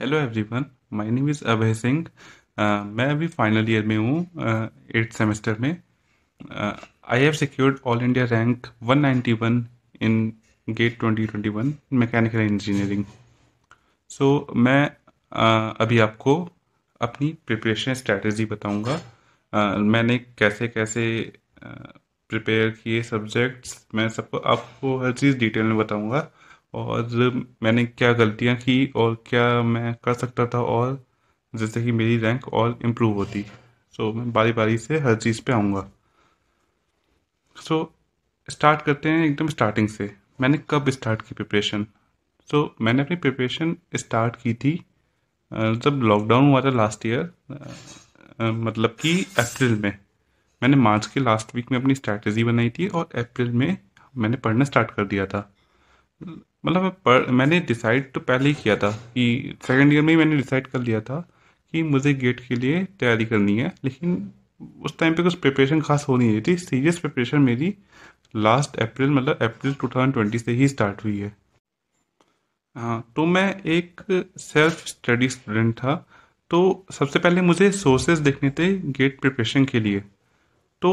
hello everyone my name is Abhay Singh मैं अभी final year में हूँ एट्थ uh, सेमेस्टर में I have secured all India rank 191 in GATE 2021 mechanical engineering so मैं uh, अभी आपको अपनी प्रिपरेशन स्ट्रेटजी बताऊंगा uh, मैंने कैसे कैसे प्रिपेयर uh, किए सब्जेक्ट्स मैं सबको आपको हर चीज़ डिटेल में बताऊंगा और मैंने क्या गलतियाँ की और क्या मैं कर सकता था और जिससे कि मेरी रैंक और इम्प्रूव होती सो मैं बारी बारी से हर चीज़ पे आऊँगा सो स्टार्ट करते हैं एकदम स्टार्टिंग से मैंने कब स्टार्ट की प्रिपरेशन सो so, मैंने अपनी प्रिपरेशन स्टार्ट की थी जब लॉकडाउन हुआ था लास्ट ईयर मतलब कि अप्रैल में मैंने मार्च के लास्ट वीक में अपनी स्ट्रैटेजी बनाई थी और अप्रैल में मैंने पढ़ना स्टार्ट कर दिया था मतलब मैं पढ़ मैंने डिसाइड तो पहले ही किया था कि सेकेंड ईयर में ही मैंने डिसाइड कर लिया था कि मुझे गेट के लिए तैयारी करनी है लेकिन उस टाइम पे कुछ प्रिपरेशन खास हो नहीं रही थी सीरियस प्रिपरेशन मेरी लास्ट अप्रैल मतलब अप्रैल 2020 से ही स्टार्ट हुई है हाँ तो मैं एक सेल्फ स्टडी स्टूडेंट था तो सबसे पहले मुझे सोर्सेज देखने थे गेट प्रिपरेशन के लिए तो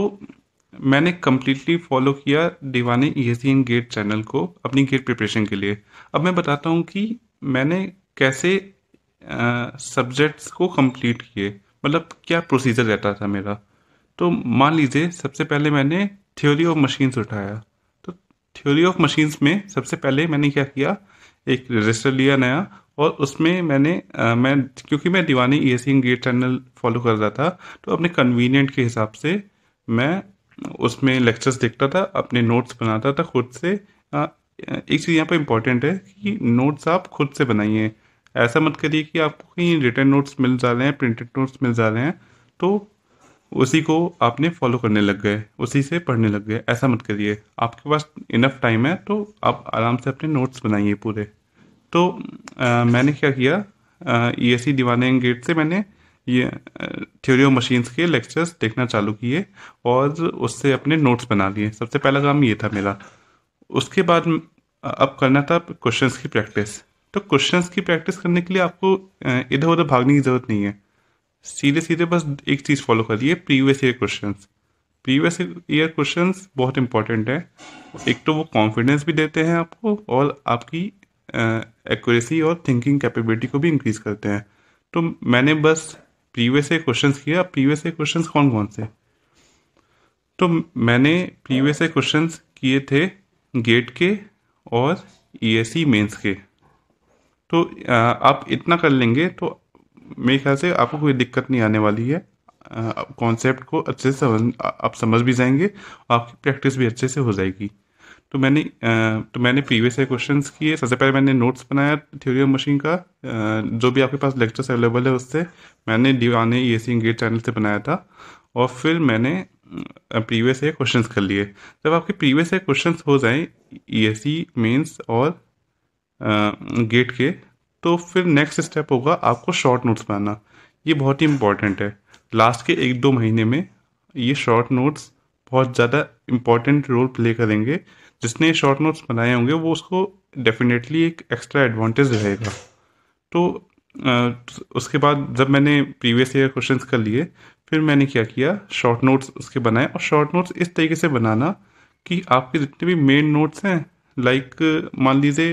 मैंने कम्प्लीटली फॉलो किया दीवाने E S N GATE channel को अपनी गेट प्रिपरेशन के लिए अब मैं बताता हूँ कि मैंने कैसे सब्जेक्ट्स को कंप्लीट किए मतलब क्या प्रोसीजर रहता था मेरा तो मान लीजिए सबसे पहले मैंने थ्योरी ऑफ मशीन्स उठाया तो थ्योरी ऑफ मशीन्स में सबसे पहले मैंने क्या किया एक रजिस्टर लिया नया और उसमें मैंने आ, मैं क्योंकि मैं दीवानी E S GATE channel follow कर रहा था तो अपने कन्वीनियंट के हिसाब से मैं उसमें लेक्चर्स देखता था अपने नोट्स बनाता था खुद से एक चीज़ यहाँ पर इम्पॉर्टेंट है कि नोट्स आप खुद से बनाइए ऐसा मत करिए कि आपको कहीं रिटर्न नोट्स मिल जा रहे हैं प्रिंटेड नोट्स मिल जा रहे हैं तो उसी को आपने फॉलो करने लग गए उसी से पढ़ने लग गए ऐसा मत करिए आपके पास इनफ टाइम है तो आप आराम से अपने नोट्स बनाइए पूरे तो आ, मैंने क्या किया ई एस सी दीवाने गेट से मैंने ये थ्योरी ऑफ मशीन्स के लेक्चर्स देखना चालू किए और उससे अपने नोट्स बना लिए सबसे पहला काम ये था मेरा उसके बाद अब करना था क्वेश्चंस की प्रैक्टिस तो क्वेश्चंस की प्रैक्टिस करने के लिए आपको इधर उधर भागने की ज़रूरत नहीं है सीधे सीधे बस एक चीज़ फॉलो करिए previous year question previous year question बहुत इंपॉर्टेंट है एक तो वो कॉन्फिडेंस भी देते हैं आपको और आपकी एक्यूरेसी और थिंकिंग कैपेबिलिटी को भी इंक्रीज करते हैं तो मैंने बस प्रीवियस ईयर क्वेश्चन किया प्रीवियस ईयर क्वेश्चन कौन कौन से तो मैंने प्रीवियस ईयर क्वेश्चन किए थे गेट के और E e S C e mains के तो आप इतना कर लेंगे तो मेरे ख्याल से आपको कोई दिक्कत नहीं आने वाली है कॉन्सेप्ट को अच्छे से समझ आप समझ भी जाएंगे आपकी प्रैक्टिस भी अच्छे से हो जाएगी तो मैंने तो मैंने प्रीवियस ईयर क्वेश्चन किए सबसे पहले मैंने नोट्स बनाया थ्योरी ऑफ मशीन का जो भी आपके पास लेक्चर्स अवेलेबल है उससे मैंने दीवाने ए सी गेट चैनल से बनाया था और फिर मैंने प्रीवियस ईयर क्वेश्चन कर लिए जब आपके प्रीवियस ईयर क्वेश्चन हो जाए ई एस सी मेन्स और गेट के तो फिर नेक्स्ट स्टेप होगा आपको शॉर्ट नोट्स बनाना ये बहुत ही इम्पॉर्टेंट है लास्ट के एक दो महीने में ये शॉर्ट नोट्स बहुत ज़्यादा इम्पॉर्टेंट रोल प्ले करेंगे जिसने शॉर्ट नोट्स बनाए होंगे वो उसको डेफिनेटली एक एक्स्ट्रा एडवांटेज रहेगा तो उसके बाद जब मैंने प्रीवियस ईयर क्वेश्चन कर लिए फिर मैंने क्या किया शॉर्ट नोट्स उसके बनाए और शॉर्ट नोट्स इस तरीके से बनाना कि आपके जितने भी मेन नोट्स हैं लाइक मान लीजिए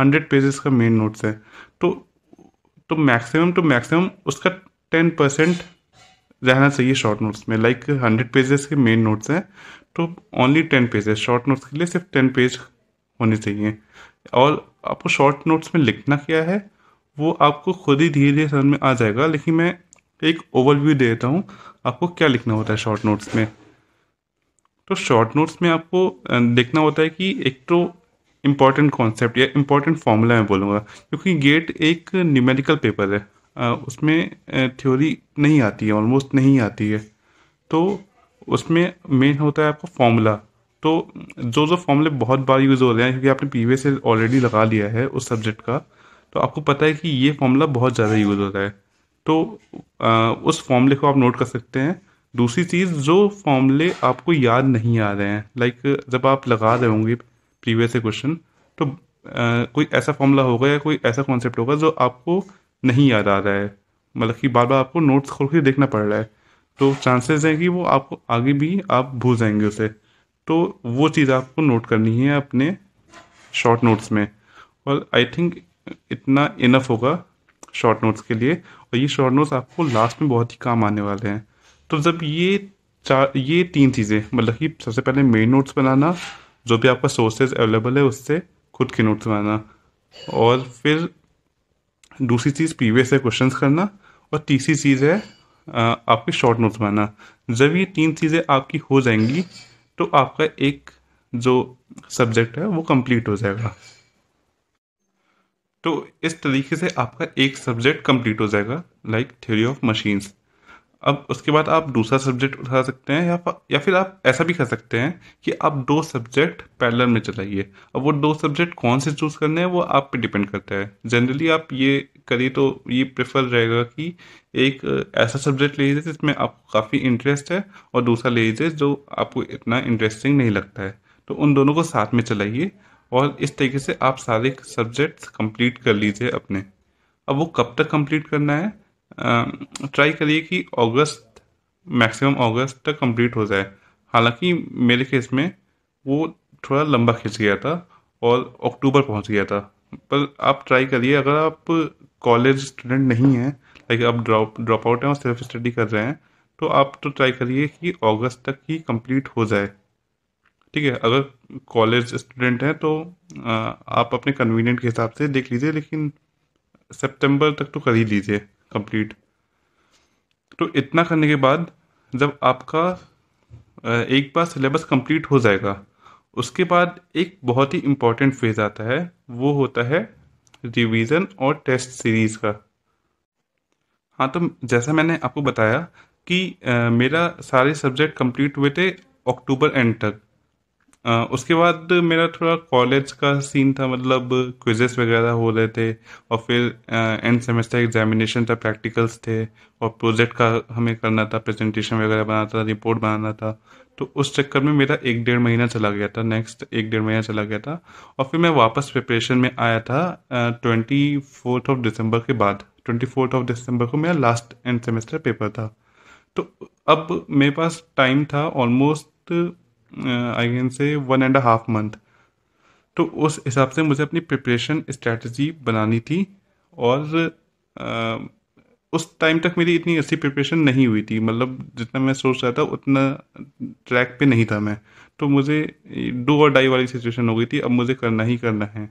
हंड्रेड पेजेस का मेन नोट्स है तो तो मैक्सिमम टू मैक्सिमम उसका टेन परसेंट रहना चाहिए शॉर्ट नोट्स में लाइक हंड्रेड पेजेस के मेन नोट्स हैं तो ओनली टेन पेज है शॉर्ट नोट्स के लिए सिर्फ टेन पेज होने चाहिए और आपको शॉर्ट नोट्स में लिखना क्या है वो आपको खुद ही धीरे धीरे समझ में आ जाएगा लेकिन मैं एक ओवरव्यू दे देता हूँ आपको क्या लिखना होता है शॉर्ट नोट्स में तो शॉर्ट नोट्स में आपको देखना होता है कि एक तो इम्पॉर्टेंट कॉन्सेप्ट या इम्पॉर्टेंट फार्मूला मैं बोलूँगा क्योंकि गेट एक न्यूमेरिकल पेपर है उसमें थ्योरी नहीं आती है ऑलमोस्ट नहीं आती है तो उसमें मेन होता है आपका फॉर्मूला तो जो जो फॉर्मूले बहुत बार यूज़ हो रहे हैं क्योंकि आपने प्रीवियस ईयर ऑलरेडी लगा लिया है उस सब्जेक्ट का तो आपको पता है कि ये फॉर्मूला बहुत ज़्यादा यूज़ हो रहा है तो आ, उस फॉर्मूले को आप नोट कर सकते हैं दूसरी चीज़ जो फॉर्मूले आपको याद नहीं आ रहे हैं लाइक जब आप लगा रहे होंगे प्रीवियस ईयर क्वेश्चन तो आ, कोई ऐसा फॉर्मूला होगा या कोई ऐसा कॉन्सेप्ट होगा जो आपको नहीं याद आ रहा है मतलब कि बार बार आपको नोट्स खोल के देखना पड़ रहा है तो चांसेस है कि वो आपको आगे भी आप भूल जाएंगे उसे तो वो चीज़ आपको नोट करनी है अपने शॉर्ट नोट्स में और आई थिंक इतना इनफ होगा शॉर्ट नोट्स के लिए और ये शॉर्ट नोट्स आपको लास्ट में बहुत ही काम आने वाले हैं तो जब ये चार ये तीन चीज़ें मतलब कि सबसे पहले मेन नोट्स बनाना जो भी आपका सोर्सेज अवेलेबल है उससे खुद के नोट्स बनाना और फिर दूसरी चीज़ प्रीवियस से क्वेश्चंस करना और तीसरी चीज़ है आपके शॉर्ट नोट्स बनाना जब ये तीन चीज़ें आपकी हो जाएंगी तो आपका एक जो सब्जेक्ट है वो कंप्लीट हो जाएगा तो इस तरीके से आपका एक सब्जेक्ट कंप्लीट हो जाएगा लाइक थ्योरी ऑफ मशीन्स अब उसके बाद आप दूसरा सब्जेक्ट उठा सकते हैं या या फिर आप ऐसा भी कर सकते हैं कि आप दो सब्जेक्ट पैरेलल में चलाइए अब वो दो सब्जेक्ट कौन से चूज़ करने हैं वो आप पे डिपेंड करता है जनरली आप ये करी तो ये प्रेफर रहेगा कि एक ऐसा सब्जेक्ट ले लीजिए जिसमें आपको काफ़ी इंटरेस्ट है और दूसरा ले लीजिए जो आपको इतना इंटरेस्टिंग नहीं लगता है तो उन दोनों को साथ में चलाइए और इस तरीके से आप सारे सब्जेक्ट्स कंप्लीट कर लीजिए अपने अब वो कब तक कंप्लीट करना है ट्राई करिए कि अगस्त मैक्सिमम अगस्त तक कंप्लीट हो जाए हालांकि मेरे केस में वो थोड़ा लंबा खिंच गया था और अक्टूबर पहुंच गया था पर आप ट्राई करिए अगर आप कॉलेज स्टूडेंट नहीं है लाइक आप ड्रॉप ड्रॉप आउट हैं और सेल्फ स्टडी कर रहे हैं तो आप तो ट्राई करिए कि अगस्त तक ही कंप्लीट हो जाए ठीक है अगर कॉलेज स्टूडेंट हैं तो आप अपने कन्वीनियंट के हिसाब से देख लीजिए लेकिन सितंबर तक तो कर ही लीजिए कंप्लीट तो इतना करने के बाद जब आपका एक बार सिलेबस कंप्लीट हो जाएगा उसके बाद एक बहुत ही इम्पॉर्टेंट फेज़ आता है वो होता है रिवीजन और टेस्ट सीरीज़ का हाँ तो जैसा मैंने आपको बताया कि आ, मेरा सारे सब्जेक्ट कंप्लीट हुए थे अक्टूबर एंड तक आ, उसके बाद मेरा थोड़ा कॉलेज का सीन था मतलब क्विजेस वगैरह हो रहे थे और फिर एंड सेमेस्टर एग्जामिनेशन था प्रैक्टिकल्स थे और प्रोजेक्ट का हमें करना था प्रेजेंटेशन वगैरह बनाना था रिपोर्ट बनाना था तो उस चक्कर में मेरा एक डेढ़ महीना चला गया था नेक्स्ट एक डेढ़ महीना चला गया था और फिर मैं वापस प्रिपरेशन में आया था ट्वेंटी फोर्थ ऑफ दिसंबर के बाद ट्वेंटी फोर्थ ऑफ दिसंबर को मेरा लास्ट एंड सेमेस्टर पेपर था तो अब मेरे पास टाइम था almost I can say one and half month तो उस हिसाब से मुझे अपनी प्रिपरेशन स्ट्रैटी बनानी थी और आ, उस टाइम तक मेरी इतनी अच्छी प्रिपरेशन नहीं हुई थी मतलब जितना मैं सोच रहा था उतना ट्रैक पे नहीं था मैं तो मुझे डू और डाई वाली सिचुएशन हो गई थी अब मुझे करना ही करना है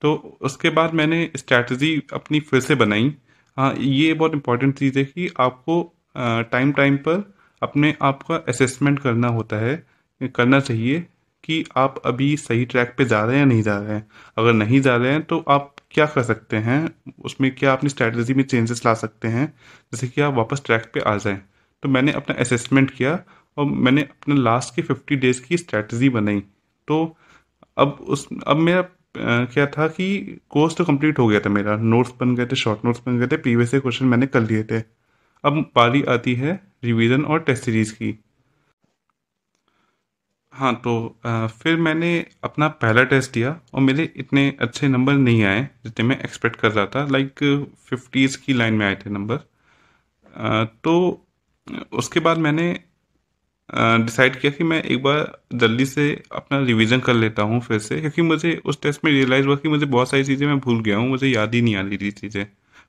तो उसके बाद मैंने स्ट्रैटी अपनी फिर से बनाई हाँ ये बहुत इंपॉर्टेंट चीज़ है कि आपको टाइम टाइम पर अपने आप का असेसमेंट करना होता है करना चाहिए कि आप अभी सही ट्रैक पे जा रहे हैं या नहीं जा रहे हैं अगर नहीं जा रहे हैं तो आप क्या कर सकते हैं उसमें क्या अपनी स्ट्रैटेजी में चेंजेस ला सकते हैं जैसे कि आप वापस ट्रैक पे आ जाएं तो मैंने अपना असेसमेंट किया और मैंने अपने लास्ट के फिफ्टी डेज़ की स्ट्रैटेजी बनाई तो अब उस अब मेरा क्या था कि कोर्स तो कंप्लीट हो गया था मेरा नोट्स बन गए थे शॉर्ट नोट्स बन गए थे प्रीवियस क्वेश्चन मैंने कर लिए थे अब बारी आती है रिवीजन और टेस्ट सीरीज़ की हाँ तो आ, फिर मैंने अपना पहला टेस्ट दिया और मेरे इतने अच्छे नंबर नहीं आए जितने मैं एक्सपेक्ट कर रहा था लाइक फिफ्टीज़ की लाइन में आए थे नंबर तो उसके बाद मैंने डिसाइड किया कि मैं एक बार जल्दी से अपना रिवीजन कर लेता हूँ फिर से क्योंकि मुझे उस टेस्ट में रियलाइज़ हुआ कि मुझे बहुत सारी चीज़ें मैं भूल गया हूँ मुझे याद ही नहीं आ रही थी चीज़ें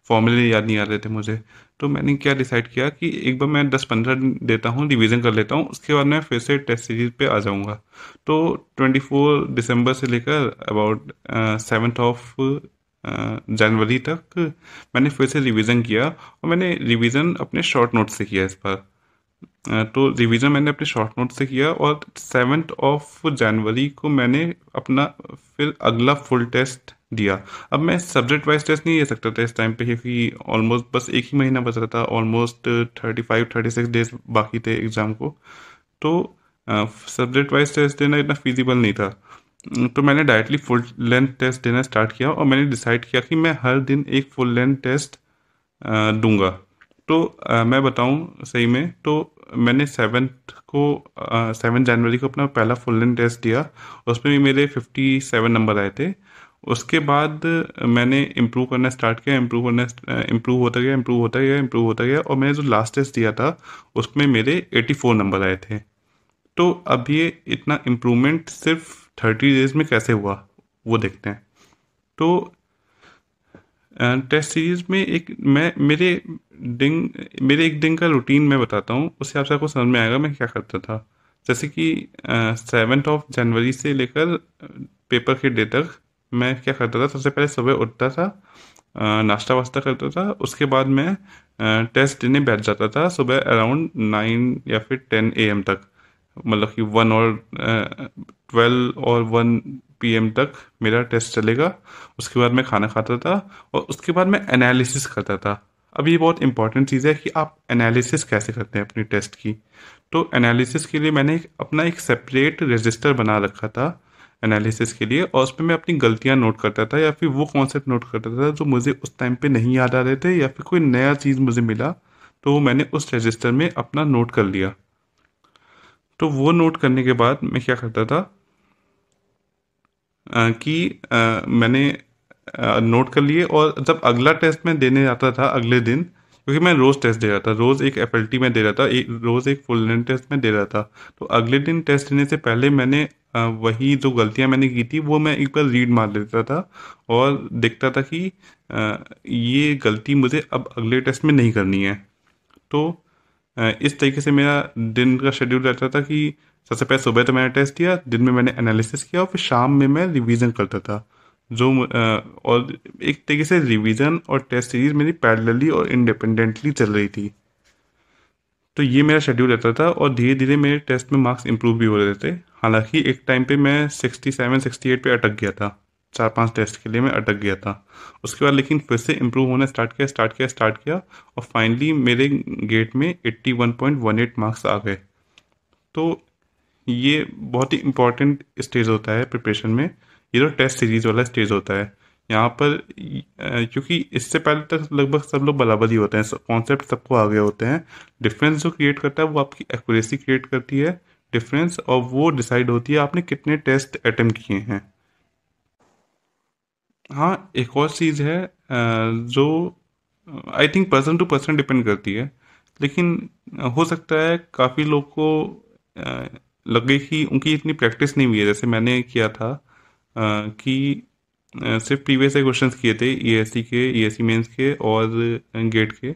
फॉर्मूले याद नहीं आ रहे थे मुझे तो मैंने क्या डिसाइड किया कि एक बार मैं दस पंद्रह देता हूँ रिविज़न कर लेता हूँ उसके बाद मैं फिर से टेस्ट सीरीज पे आ जाऊँगा तो ट्वेंटी फोर दिसंबर से लेकर अबाउट सेवन्थ ऑफ जनवरी तक मैंने फिर से रिवीजन किया और मैंने रिवीजन अपने शॉर्ट नोट से किया इस बार तो रिवीजन मैंने अपने शॉर्ट नोट से किया और सेवन्थ ऑफ जनवरी को मैंने अपना फिर अगला फुल टेस्ट दिया अब मैं सब्जेक्ट वाइज टेस्ट नहीं ले सकता था इस टाइम पे क्योंकि ऑलमोस्ट बस एक ही महीना बच रहा था almost thirty five thirty six days बाकी थे एग्ज़ाम को तो सब्जेक्ट वाइज टेस्ट देना इतना फिजिबल नहीं था तो मैंने डायरेक्टली फुल लेंथ टेस्ट देना स्टार्ट किया और मैंने डिसाइड किया कि मैं हर दिन एक फुल लेंथ टेस्ट दूंगा तो आ, मैं बताऊं सही में तो मैंने सेवन्थ को सेवन जनवरी को अपना पहला फुल लेंथ टेस्ट दिया उसमें भी मेरे फिफ्टी सेवन नंबर आए थे उसके बाद मैंने इम्प्रूव करना स्टार्ट किया इम्प्रूव करना इम्प्रूव होता गया इम्प्रूव होता गया इम्प्रूव होता गया और मैंने जो लास्ट टेस्ट दिया था उसमें मेरे 84 नंबर आए थे तो अब ये इतना इम्प्रूवमेंट सिर्फ थर्टी डेज में कैसे हुआ वो देखते हैं तो टेस्ट सीरीज़ में एक मैं मेरे दिन मेरे एक दिन का रूटीन मैं बताता हूँ उस हिसाब से आपको समझ में आएगा मैं क्या करता था जैसे कि सेवन ऑफ जनवरी से लेकर पेपर के डे तक मैं क्या करता था सबसे पहले सुबह उठता था नाश्ता वास्ता करता था उसके बाद मैं टेस्ट देने बैठ जाता था सुबह अराउंड नाइन या फिर टेन ए एम तक मतलब कि वन और ट्वेल्व और वन पी एम तक मेरा टेस्ट चलेगा उसके बाद मैं खाना खाता था और उसके बाद मैं एनालिसिस करता था अब ये बहुत इंपॉर्टेंट चीज़ है कि आप एनालिसिस कैसे करते हैं अपनी टेस्ट की तो एनालिसिस के लिए मैंने अपना एक सेपरेट रजिस्टर बना रखा था एनालिसिस के लिए और उसमें मैं अपनी गलतियाँ नोट करता था या फिर वो कॉन्सेप्ट नोट करता था जो मुझे उस टाइम पे नहीं याद आ रहे थे या फिर कोई नया चीज़ मुझे मिला तो वो मैंने उस रजिस्टर में अपना नोट कर लिया तो वो नोट करने के बाद मैं क्या करता था आ, कि आ, मैंने आ, नोट कर लिए और जब अगला टेस्ट मैं देने जाता था अगले दिन क्योंकि मैं रोज़ टेस्ट दे रहा था रोज़ एक एफ में दे रहा था एक रोज़ एक फुल लेंथ टेस्ट में दे रहा था तो अगले दिन टेस्ट देने से पहले मैंने वही जो गलतियाँ मैंने की थी वो मैं एक बार रीड मार लेता था और देखता था कि ये गलती मुझे अब अगले टेस्ट में नहीं करनी है तो इस तरीके से मेरा दिन का शेड्यूल रहता था कि सबसे पहले सुबह तो मैंने टेस्ट किया दिन में मैंने एनालिसिस किया और फिर शाम में मैं रिवीजन करता था जो और एक तरीके से रिवीजन और टेस्ट सीरीज मेरी पैरेलली और इंडिपेंडेंटली चल रही थी तो ये मेरा शेड्यूल रहता था और धीरे धीरे मेरे टेस्ट में मार्क्स इंप्रूव भी हो रहे थे हालांकि एक टाइम पे मैं सिक्सटी सेवन सिक्सटी एट पे अटक गया था चार पांच टेस्ट के लिए मैं अटक गया था उसके बाद लेकिन फिर से इम्प्रूव होना स्टार्ट किया स्टार्ट किया स्टार्ट किया और फाइनली मेरे गेट में eighty one point one eight marks आ गए तो ये बहुत ही इम्पॉर्टेंट स्टेज होता है प्रिपरेशन में ये तो टेस्ट सीरीज वाला स्टेज होता है यहाँ पर क्योंकि इससे पहले तक लगभग सब लोग बराबर ही होते हैं कॉन्सेप्ट सबको आ गए होते हैं डिफरेंस जो क्रिएट करता है वो आपकी एक्यूरेसी क्रिएट करती है डिफरेंस और वो डिसाइड होती है आपने कितने टेस्ट अटेम्प्ट किए हैं हाँ एक और चीज़ है जो I think person to person depend करती है लेकिन हो सकता है काफ़ी लोग को लगे कि उनकी इतनी प्रैक्टिस नहीं हुई है जैसे मैंने किया था कि सिर्फ प्रीवियस क्वेश्चन किए थे ई e के ई एस मेंस के और गेट के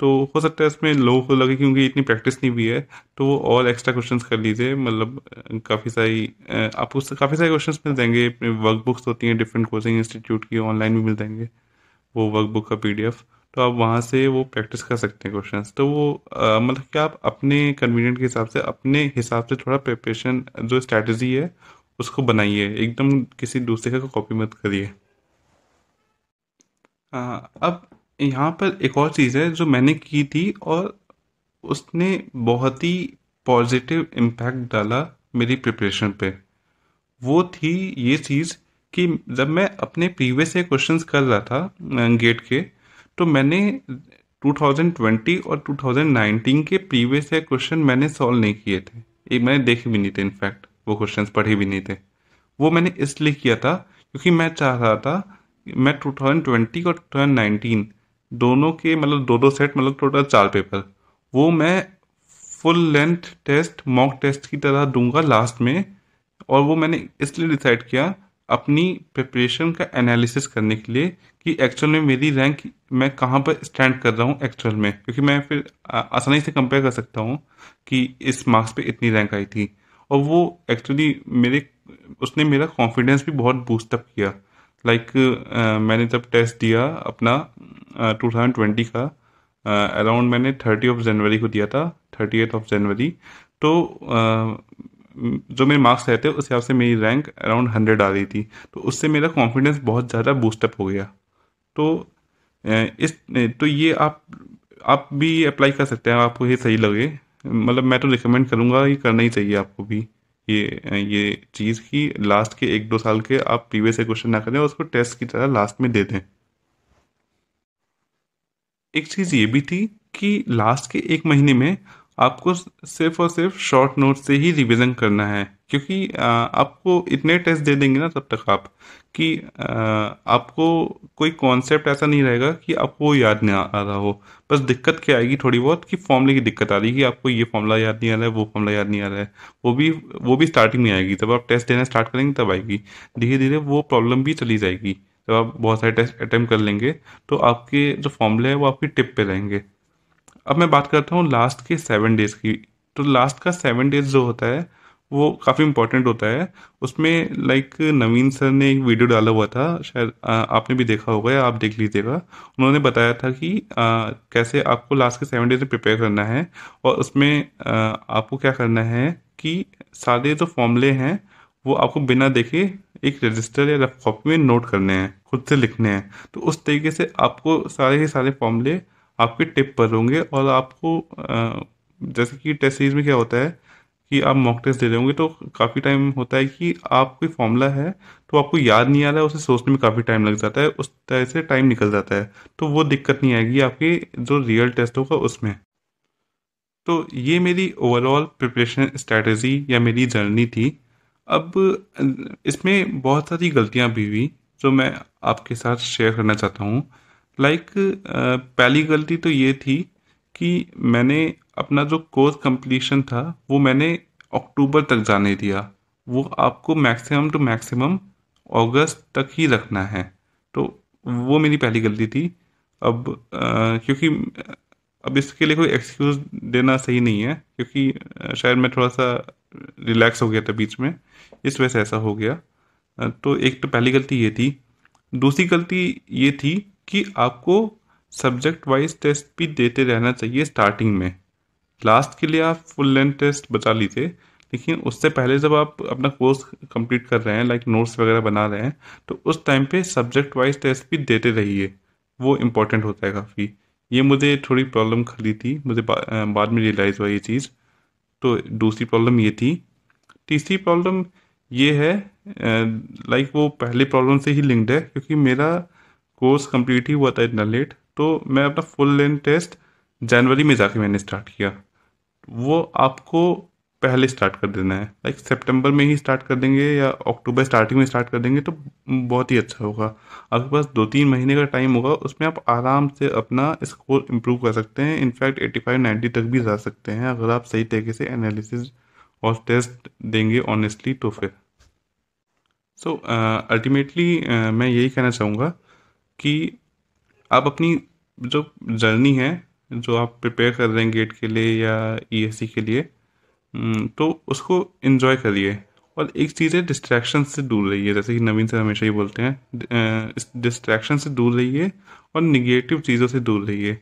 तो हो सकता है इसमें लो हो लगे क्योंकि इतनी प्रैक्टिस नहीं हुई है तो वो और एक्स्ट्रा क्वेश्चंस कर लीजिए मतलब काफ़ी सारी आपको काफ़ी सारे क्वेश्चंस मिल जाएंगे वर्क बुक्स तो होती हैं डिफरेंट कोचिंग इंस्टीट्यूट की ऑनलाइन भी मिल जाएंगे वो वर्क बुक का पी तो आप वहाँ से वो प्रैक्टिस कर सकते हैं क्वेश्चन तो वो मतलब कि आप अपने कन्वीनियंट के हिसाब से अपने हिसाब से थोड़ा प्रिपरेशन जो स्ट्रैटेजी है उसको बनाइए एकदम किसी दूसरे का कॉपी मत करिए हाँ, अब यहाँ पर एक और चीज़ है जो मैंने की थी और उसने बहुत ही पॉजिटिव इम्पैक्ट डाला मेरी प्रिपरेशन पे वो थी ये चीज़ कि जब मैं अपने प्रीवियस ईयर क्वेश्चंस कर रहा था गेट के तो मैंने 2020 और 2019 के प्रीवियस ईयर क्वेश्चन मैंने सॉल्व नहीं किए थे एक मैंने देखे भी नहीं थे इनफैक्ट वो क्वेश्चंस पढ़े भी नहीं थे वो मैंने इसलिए किया था क्योंकि मैं चाह रहा था मैं 2020 और दोनों के मतलब दो दो सेट मतलब टोटल चार पेपर वो मैं full length test mock test की तरह दूंगा लास्ट में और वो मैंने इसलिए डिसाइड किया अपनी प्रिपरेशन का एनालिसिस करने के लिए कि एक्चुअल में मेरी रैंक मैं कहाँ पर स्टैंड कर रहा हूँ एक्चुअल में क्योंकि मैं फिर आसानी से कंपेयर कर सकता हूँ कि इस मार्क्स पे इतनी रैंक आई थी और वो एक्चुअली मेरे उसने मेरा कॉन्फिडेंस भी बहुत बूस्टअप किया लाइक like, uh, मैंने तब टेस्ट दिया अपना टू थाउजेंड ट्वेंटी का अराउंड uh, मैंने थर्टी ऑफ जनवरी को दिया था थर्टी एथ ऑफ जनवरी तो uh, जो मेरे मार्क्स रहते थे उस हिसाब से मेरी रैंक अराउंड हंड्रेड आ रही थी तो उससे मेरा कॉन्फिडेंस बहुत ज़्यादा बूस्टअप हो गया तो इस तो ये आप आप भी अप्लाई कर सकते हैं आपको ये सही लगे मतलब मैं तो रिकमेंड करूँगा ये करना ही चाहिए आपको भी ये ये चीज़ की लास्ट के एक दो साल के आप प्रीवियस क्वेश्चन ना करें उसको टेस्ट की तरह लास्ट में दे दें एक चीज़ ये भी थी कि लास्ट के एक महीने में आपको सिर्फ और सिर्फ शॉर्ट नोट से ही रिवीजन करना है क्योंकि आपको इतने टेस्ट दे देंगे ना तब तक आप कि आपको कोई कॉन्सेप्ट ऐसा नहीं रहेगा कि आपको याद नहीं आ रहा हो बस दिक्कत क्या आएगी थोड़ी बहुत कि फॉर्मूले की दिक्कत आ रही है कि आपको ये फॉर्मूला याद नहीं आ रहा है वो फॉर्मूला याद नहीं आ रहा है वो भी वो भी स्टार्टिंग में आएगी तब आप टेस्ट देना स्टार्ट करेंगे तब आएगी धीरे धीरे वो प्रॉब्लम भी चली जाएगी जब आप बहुत सारे टेस्ट अटैम्प्ट कर लेंगे तो आपके जो फॉर्मूले हैं वो आपकी टिप पर रहेंगे अब मैं बात करता हूँ लास्ट के सेवन डेज़ की तो लास्ट का सेवन डेज जो होता है वो काफ़ी इम्पोर्टेंट होता है उसमें लाइक नवीन सर ने एक वीडियो डाला हुआ था शायद आपने भी देखा होगा या आप देख लीजिएगा उन्होंने बताया था कि आ, कैसे आपको लास्ट के सेवन डेज में प्रिपेयर करना है और उसमें आ, आपको क्या करना है कि सारे जो तो फॉर्मूले हैं वो आपको बिना देखे एक रजिस्टर या रफ कॉपी में नोट करने हैं खुद से लिखने हैं तो उस तरीके से आपको सारे ही सारे फॉर्मूले आपके टिप पर होंगे और आपको आ, जैसे कि टेस्ट सीरीज में क्या होता है कि आप मॉक टेस्ट दे रहे होंगे तो काफ़ी टाइम होता है कि आप कोई फॉर्मूला है तो आपको याद नहीं आ रहा है उसे सोचने में काफ़ी टाइम लग जाता है उस तरह से टाइम निकल जाता है तो वो दिक्कत नहीं आएगी आपके जो रियल टेस्ट होगा उसमें तो ये मेरी ओवरऑल प्रिपरेशन स्ट्रैटेजी या मेरी जर्नी थी अब इसमें बहुत सारी गलतियाँ भी हुई जो मैं आपके साथ शेयर करना चाहता हूँ लाइक पहली गलती तो ये थी कि मैंने अपना जो कोर्स कंप्लीशन था वो मैंने अक्टूबर तक जाने दिया वो आपको मैक्सिमम टू मैक्सिमम अगस्त तक ही रखना है तो वो मेरी पहली गलती थी अब आ, क्योंकि अब इसके लिए कोई एक्सक्यूज़ देना सही नहीं है क्योंकि शायद मैं थोड़ा सा रिलैक्स हो गया था बीच में इस वजह से ऐसा हो गया तो एक तो पहली गलती ये थी दूसरी गलती ये थी कि आपको सब्जेक्ट वाइज टेस्ट भी देते रहना चाहिए स्टार्टिंग में लास्ट के लिए आप फुल लेंथ टेस्ट बचा लीजिए लेकिन उससे पहले जब आप अपना कोर्स कंप्लीट कर रहे हैं लाइक नोट्स वगैरह बना रहे हैं तो उस टाइम पे सब्जेक्ट वाइज टेस्ट भी देते रहिए वो इम्पोर्टेंट होता है काफ़ी ये मुझे थोड़ी प्रॉब्लम खड़ी थी मुझे बा, बाद में रियलाइज़ हुआ ये चीज़ तो दूसरी प्रॉब्लम ये थी तीसरी प्रॉब्लम ये है लाइक वो पहले प्रॉब्लम से ही लिंक्ड है क्योंकि मेरा कोर्स कंप्लीट ही हुआ था इतना लेट तो मैं अपना फुल लेंथ टेस्ट जनवरी में जाके मैंने स्टार्ट किया वो आपको पहले स्टार्ट कर देना है लाइक सितंबर में ही स्टार्ट कर देंगे या अक्टूबर स्टार्टिंग में स्टार्ट कर देंगे तो बहुत ही अच्छा होगा आपके पास दो तीन महीने का टाइम होगा उसमें आप आराम से अपना स्कोर इम्प्रूव कर सकते हैं इनफैक्ट एटी फाइव नाइन्टी तक भी जा सकते हैं अगर आप सही तरीके से एनालिसिस और टेस्ट देंगे ऑनेस्टली तो फिर so so, ultimately uh, uh, मैं यही कहना चाहूँगा कि आप अपनी जो जर्नी है जो आप प्रिपेयर कर रहे हैं गेट के लिए या ई e के लिए हम्म, तो उसको इन्जॉय करिए और एक चीज़ है डिस्ट्रैक्शन से दूर रहिए जैसे कि नवीन सर हमेशा ही बोलते हैं डिस्ट्रैक्शन से दूर रहिए और निगेटिव चीज़ों से दूर रहिए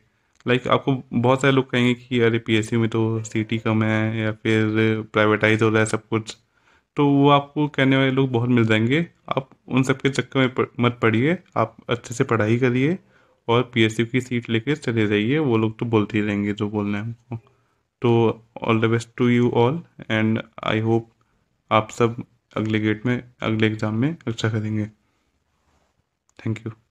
लाइक like, आपको बहुत सारे लोग कहेंगे कि अरे पी में तो सीटी कम है या फिर प्राइवेटाइज हो रहा है सब कुछ तो वो आपको कहने वाले लोग बहुत मिल जाएंगे आप उन सब के चक्कर में मत पढ़िए आप अच्छे से पढ़ाई करिए और पीएसयू की सीट लेके चले जाइए वो लोग तो बोलते ही रहेंगे जो बोलना है हमको तो all the best to you all and I hope आप सब अगले गेट में अगले एग्ज़ाम में अच्छा करेंगे थैंक यू